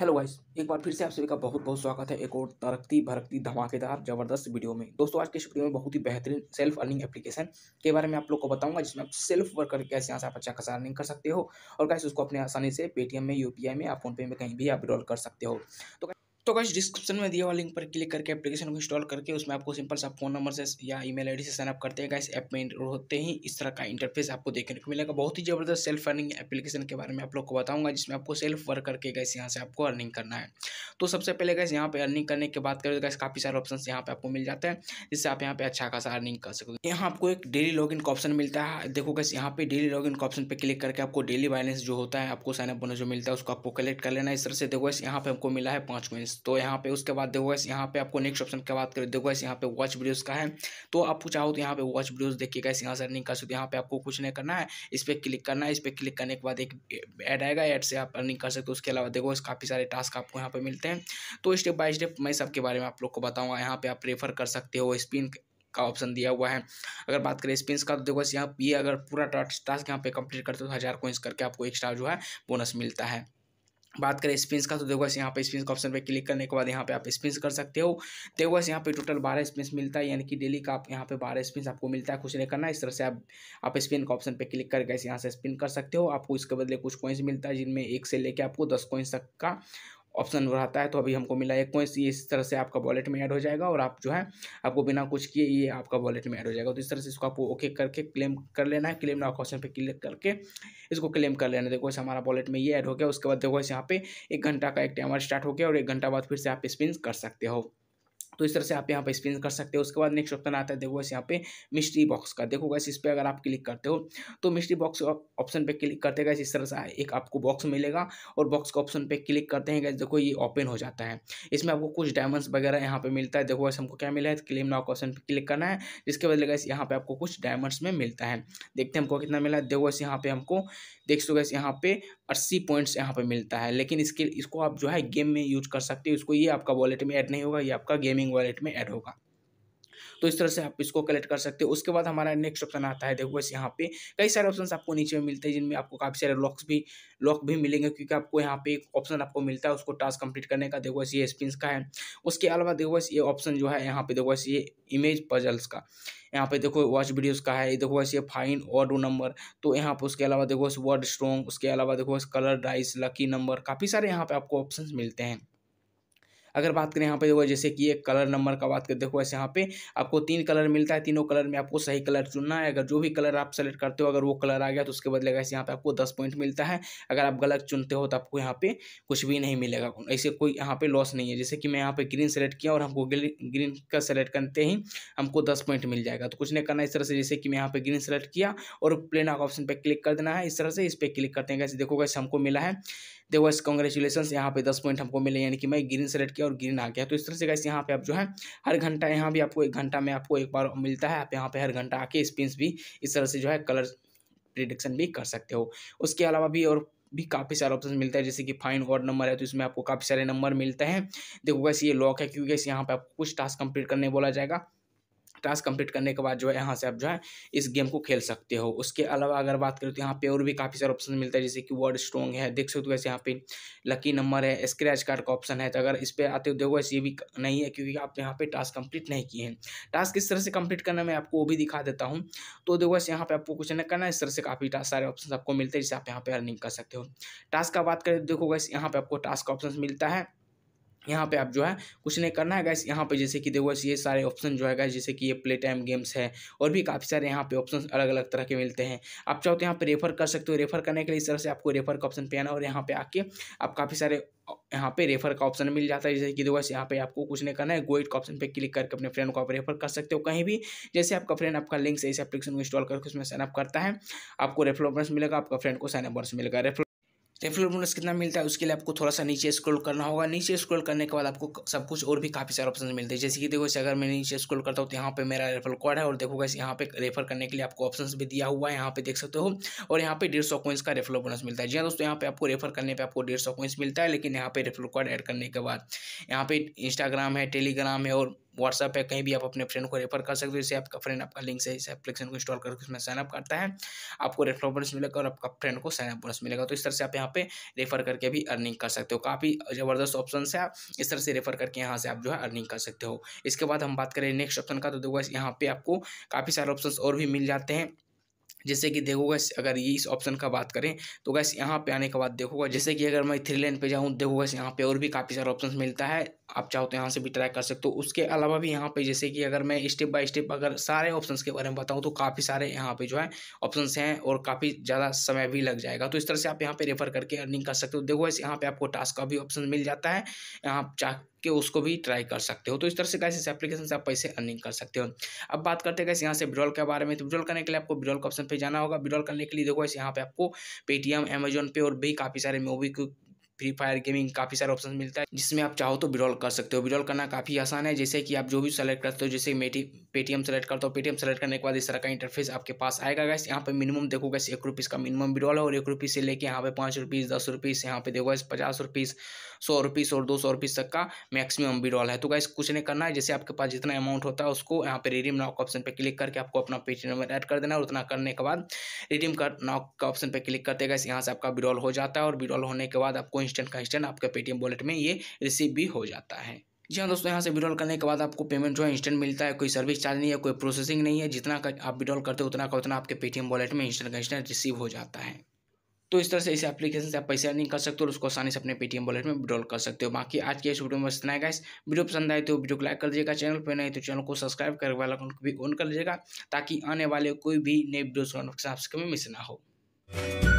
hello guys एक बार फिर से आप सभी का बहुत बहुत स्वागत है एक और तरक्की भरकती धमाकेदार जबरदस्त वीडियो में दोस्तों आज के इस वीडियो में बहुत ही बेहतरीन सेल्फ अर्निंग एप्लीकेशन के बारे में आप लोग को बताऊंगा जिसमें आप सेल्फ वर्क करके कैसे यहाँ से आप अच्छा खासा अर्निंग कर सकते हो और कैसे उसको अपने आसानी से पेटीएम में यूपीआई में या फोनपे में कहीं भी आप विड्रॉल कर सकते हो तो तो गाइस डिस्क्रिप्शन में दिया हुआ लिंक पर क्लिक करके एप्लीकेशन को इंस्टॉल करके उसमें आपको सिंपल सा फोन नंबर से या ईमेल आईडी से साइन अप करते हैं गाइस ऐप में होते ही इस तरह का इंटरफेस आपको देखने को मिलेगा बहुत ही जबरदस्त सेल्फ अर्निंग एप्लीकेशन के बारे में आप लोग को बताऊंगा जिसमें आपको सेल्फ वर्क करके गैस यहाँ से आपको अर्निंग करना है तो सबसे पहले गैस यहाँ पर अर्निंग करने की बात करें तो गैस काफ़ी सारे ऑप्शन यहाँ पर आपको मिल जाते हैं जिससे आप यहाँ पर अच्छा खासा अर्निंग कर हैं यहाँ आपको एक डेली लॉग का ऑप्शन मिलता है देखो गैस यहाँ पे डेली लॉगिन का ऑप्शन पर क्लिक करके आपको डेली बैलेंस जो होता है आपको साइनअप बोनस जो मिलता है उसको आपको कलेक्ट कर लेना इस तरह से देखो गैस यहाँ पर हमको मिला है पाँच मिनट तो यहाँ पे उसके बाद देखो गैस यहाँ पे आपको नेक्स्ट ऑप्शन की बात करें देखो गैस यहाँ पे वॉच वीडियोस का है तो आप चाहो तो यहाँ पे वॉच वीडियोस देखिए गैस यहाँ से अर्निंग कर सकते हो यहाँ पे आपको कुछ नहीं करना है इस पर क्लिक करना है इस पर क्लिक करने के बाद एक ऐड आएगा ऐड से आप अर्निंग कर सकते हो उसके अलावा देखो काफ़ी सारे टास्क आपको यहाँ पर मिलते हैं तो स्टेप बाय स्टेप मैं सबके बारे में आप लोग को बताऊँगा यहाँ पर आप रेफर कर सकते हो स्पिन का ऑप्शन दिया हुआ है अगर बात करें स्पिन का तो देखो यहाँ पे अगर पूरा टास्क यहाँ पे कंप्लीट करते हो तो हज़ार कोइंस करके आपको एक्स्ट्रा जो है बोनस मिलता है बात करें स्पिन्स का तो देखो यहाँ पे स्पिन्स का ऑप्शन पे क्लिक करने के बाद यहाँ पे आप स्पिन्स कर सकते हो देखो यहाँ पे टोटल बारह स्पिन्स मिलता है यानी कि डेली का आप यहाँ पे बारह स्पिन्स आपको मिलता है कुछ नहीं करना इस तरह से आप आप स्पिन का ऑप्शन पे क्लिक करके यहाँ से स्पिन कर सकते हो आपको इसके बदले कुछ कॉइन्स मिलता है जिनमें एक से लेकर आपको दस कॉइन्स तक का ऑप्शन रहता है तो अभी हमको मिला एक कोइंस ये इस तरह से आपका वॉलेट में ऐड हो जाएगा और आप जो है आपको बिना कुछ किए ये आपका वॉलेट में ऐड हो जाएगा तो इस तरह से इसको आपको ओके करके क्लेम कर लेना है क्लेम नाउ ऑप्शन पर क्लिक करके इसको क्लेम कर लेना देखो इस हमारा वॉलेट में ये ऐड हो गया उसके बाद देखो इस यहाँ पे एक घंटा का एक टाइमर स्टार्ट हो गया और एक घंटा बाद फिर से आप स्पिन कर सकते हो तो इस तरह से आप यहाँ पर स्पिन कर सकते हो उसके बाद नेक्स्ट ऑप्शन आता है देखो इस यहाँ पे मिस्ट्री बॉक्स का देखो गैस इस पर अगर आप क्लिक करते हो तो मिस्ट्री बॉक्स ऑप्शन पे क्लिक करते गए इस तरह से एक आपको बॉक्स मिलेगा और बॉक्स के ऑप्शन पे क्लिक करते हैं गैस देखो ये ओपन हो जाता है इसमें आपको कुछ डायमंड्स वगैरह यहाँ पर मिलता है देखो वैसे हमको क्या मिला है क्लेम नाउ ऑप्शन पर क्लिक करना है जिसके बदले गए यहाँ पर आपको कुछ डायमंड्स में मिलता है देखते हैं हमको कितना मिला है देखो वैसे यहाँ पर हमको देख सो गैस यहाँ पे अस्सी पॉइंट्स यहाँ पर मिलता है लेकिन इसके इसको आप जो है गेम में यूज कर सकते हो इसको ये आपका वॉलेट में ऐड नहीं होगा ये आपका गेम गेमिंग वॉलेट में ऐड होगा तो इस तरह से आप इसको कलेक्ट कर सकते हो उसके बाद हमारा नेक्स्ट ऑप्शन आता है देखो बस यहाँ पे कई सारे ऑप्शन आपको नीचे में मिलते हैं जिनमें आपको काफ़ी सारे लॉक्स भी लॉक भी मिलेंगे क्योंकि आपको यहाँ पे एक ऑप्शन आपको मिलता है उसको टास्क कंप्लीट करने का देखो बस ये स्पिन का है उसके अलावा देखो बस ये ऑप्शन जो है यहाँ पे देखो बस ये इमेज पजल्स का यहाँ पे देखो वॉच वीडियोस का है देखो बस ये फाइन और डो नंबर तो यहाँ पे उसके अलावा देखो बस वर्ड स्ट्रॉन्ग उसके अलावा देखो बस कलर डाइस लकी नंबर काफ़ी सारे यहाँ पे आपको ऑप्शंस मिलते हैं अगर बात करें यहाँ पे देखो जैसे कि एक कलर नंबर का बात कर देखो ऐसे यहाँ पे आपको तीन कलर मिलता है तीनों कलर में आपको सही कलर चुनना है अगर जो भी कलर आप सेलेक्ट करते हो अगर वो कलर आ गया तो उसके बदले ऐसे यहाँ पे आपको दस पॉइंट मिलता है अगर आप गलत चुनते हो तो आपको यहाँ पे कुछ भी नहीं मिलेगा ऐसे कोई यहाँ पे लॉस नहीं है जैसे कि मैं यहाँ पे ग्रीन सेलेक्ट किया और हमको ग्रीन का सेलेक्ट करते ही हमको दस पॉइंट मिल जाएगा तो कुछ नहीं करना इस तरह से जैसे कि मैं यहाँ पे ग्रीन सेलेक्ट किया और प्लेन ऑप्शन पर क्लिक कर देना है इस तरह से इस पर क्लिक करते हैं कैसे देखो कैसे हमको मिला है देखो वॉइस कॉन्ग्रेचुलेसन यहाँ पे दस पॉइंट हमको मिले यानी कि मैं ग्रीन सेलेक्ट किया और ग्रीन आ गया तो इस तरह से गाइस यहाँ पे आप जो है हर घंटा यहाँ भी आपको एक घंटा में आपको एक बार मिलता है आप यहाँ पे हर घंटा आके स्पिन भी इस तरह से जो है कलर प्रिडिक्शन भी कर सकते हो उसके अलावा भी और भी काफ़ी सारे ऑप्शन मिलता है जैसे कि फाइन और नंबर है तो इसमें आपको काफ़ी सारे नंबर मिलते हैं देखो वैसे ये लॉक है क्योंकि इस यहाँ पे आपको कुछ टास्क कंप्लीट करने बोला जाएगा टास्क कंप्लीट करने के बाद जो है यहाँ से आप जो है इस गेम को खेल सकते हो उसके अलावा अगर बात करें तो यहाँ पे और भी काफ़ी सारे ऑप्शन मिलते हैं जैसे कि वर्ड स्ट्रॉन्ग है देख सकते हो वैसे यहाँ पे लकी नंबर है स्क्रैच कार्ड का ऑप्शन है तो अगर इस पर आते हो देखो ये भी नहीं है क्योंकि आप यहाँ पर टास्क कम्प्लीट नहीं किए हैं टास्क किस तरह से कंप्लीट करना मैं आपको वो भी दिखा देता हूँ तो देखो ऐसे यहाँ पर आपको कुछ नहीं करना इस तरह से काफ़ी सारे ऑप्शन आपको मिलते हैं जिससे आप यहाँ पर अर्निंग कर सकते हो टास्क का बात करें तो देखो वैसे यहाँ पे आपको टास्क का ऑप्शन मिलता है यहाँ पे आप जो है कुछ नहीं करना है गैस यहाँ पे जैसे कि देखो ये सारे ऑप्शन जो है गैस जैसे कि ये प्ले टाइम गेम्स है और भी काफ़ी सारे यहाँ पे ऑप्शन अलग अलग तरह के मिलते हैं आप चाहो तो यहाँ पे रेफर कर सकते हो रेफर करने के लिए इस तरह से आपको रेफर का ऑप्शन पे आना और यहाँ पे आके आप काफ़ी सारे यहाँ पे रेफर का ऑप्शन मिल जाता है जैसे कि देखो यहाँ पे आपको कुछ नहीं करना है गोइट का ऑप्शन पे क्लिक करके अपने फ्रेंड को आप रेफर कर सकते हो कहीं भी जैसे आपका फ्रेंड आपका लिंक से इस एप्लीकेशन को इंस्टॉल करके उसमें साइनअप करता है आपको रेफर बोनस मिलेगा आपका फ्रेंड को साइनअप बोनस मिलेगा रेफर रेफरल तो बोनस कितना मिलता है उसके लिए आपको थोड़ा सा नीचे स्क्रॉल करना होगा नीचे स्क्रॉल करने के बाद आपको सब कुछ और भी काफ़ी सारे ऑप्शन मिलते हैं जैसे कि देखो अगर मैं नीचे स्क्रॉल करता हूँ तो यहाँ पे मेरा रेफरल कोड है और देखो इस यहाँ पे रेफर करने के लिए आपको ऑप्शन भी दिया हुआ है यहाँ पे देख सकते हो और यहाँ पे डेढ़ सौ का रेफरल बोनस मिलता है जी हाँ दोस्तों यहाँ पे आपको रेफर करने पर आपको डेढ़ सौ मिलता है लेकिन यहाँ पे रेफरल कोड एड करने के बाद यहाँ पे इंस्टाग्राम है टेलीग्राम है और व्हाट्सअप है कहीं भी आप अपने फ्रेंड को रेफर कर सकते हो जैसे आपका फ्रेंड आपका लिंक से इस एप्लीकेशन को इंस्टॉल करके उसमें साइनअप करता है आपको रेफर बोनस मिलेगा और आपका फ्रेंड को साइनअप बोनस मिलेगा तो इस तरह से आप यहाँ पे रेफर करके भी अर्निंग कर सकते हो काफ़ी ज़बरदस्त ऑप्शन है इस तरह से रेफर करके यहाँ से आप जो है अर्निंग कर सकते हो इसके बाद हम बात करें नेक्स्ट ऑप्शन का तो देखो यहाँ पे आपको काफ़ी सारे ऑप्शन और भी मिल जाते हैं जैसे कि देखोगे अगर ये इस ऑप्शन का बात करें तो गैस यहाँ पे आने के बाद देखोगा जैसे कि अगर मैं थ्री लेन पे जाऊँ देखोगे यहाँ पे और भी काफ़ी सारे ऑप्शन मिलता है आप चाहो तो यहाँ से भी ट्राई कर सकते हो उसके अलावा भी यहाँ पे जैसे कि अगर मैं स्टेप बाय स्टेप अगर सारे ऑप्शंस के बारे में बताऊँ तो काफ़ी सारे यहाँ पे जो है ऑप्शंस हैं और काफ़ी ज़्यादा समय भी लग जाएगा तो इस तरह से आप यहाँ पे रेफर करके अर्निंग कर सकते हो देखो ऐसे यहाँ पर आपको टास्क का भी ऑप्शन मिल जाता है आप चाह के उसको भी ट्राई कर सकते हो तो इस तरह से कैसे एप्लीकेशन से आप पैसे अर्निंग कर सकते हो अब बात करते हैं कैसे यहाँ से विड्रॉल के बारे में तो विड्रॉल करने के लिए आपको विड्रॉल के ऑप्शन पे जाना होगा विड्रॉल करने के लिए देखो ऐसे यहाँ पे आपको पेटीएम अमेजोन पे और भी काफ़ी सारे मोबी फ्री फायर गेमिंग काफ़ी सारे ऑप्शन मिलता है जिसमें आप चाहो तो विड्रॉल कर सकते हो विड्रॉल करना काफ़ी आसान है जैसे कि आप जो भी सेलेक्ट करते हो जैसे मेटी पेटीएम सेलेक्ट करते हो पेटीएम सेलेक्ट करने के बाद इस तरह का इंटरफेस आपके पास आएगा गैस यहाँ पे मिनिमम देखो गैस एक रुपीज़ का मिनिमम विड्रॉल है और एक रुपीज़ से लेके यहाँ पे पाँच रुपीज़ दस रुपीज़ यहाँ पे देखो गैस पचास रुपीज़ सौ रुपीज़ और दो सौ रुपीज़ तक का मैक्सिमम विड्रॉल है तो गैस कुछ नहीं करना है जैसे आपके पास जितना अमाउंट होता है उसको यहाँ पे रिडीम नाव का ऑप्शन पर क्लिक करके आपको अपना पेटीएम नंबर एड कर देना है और उतना करने के बाद रिडीम नाव का ऑप्शन पर क्लिक करते गैस यहाँ से आपका विड्रॉल हो जाता है और विड्रॉल होने के बाद आपको इंस्टेंट का इंस्टेंट आपके पेटीएम वॉलेट में ये रिसीव भी हो जाता है जी हाँ दोस्तों यहाँ से विड्रॉल करने के बाद आपको पेमेंट जो है इंस्टेंट मिलता है कोई सर्विस चार्ज नहीं है कोई प्रोसेसिंग नहीं है जितना का आप विड्रॉल करते हो उतना का उतना आपके पेटीएम वॉलेट में इंस्टेंट का इंस्टेंट रिसीव हो जाता है तो इस तरह से इस एप्लीकेशन से आप पैसे अर्निंग कर सकते हो और उसको आसानी से अपने पेटीएम वॉलेट में विड्रॉल कर सकते हो बाकी आज के इस वीडियो में इतना है इस वीडियो पसंद आए तो वीडियो को लाइक कर दीजिएगा चैनल पर नहीं तो चैनल को सब्सक्राइब कर वाला भी ऑन कर लीजिएगा ताकि आने वाले कोई भी नए वीडियोस आपसे कभी मिस ना हो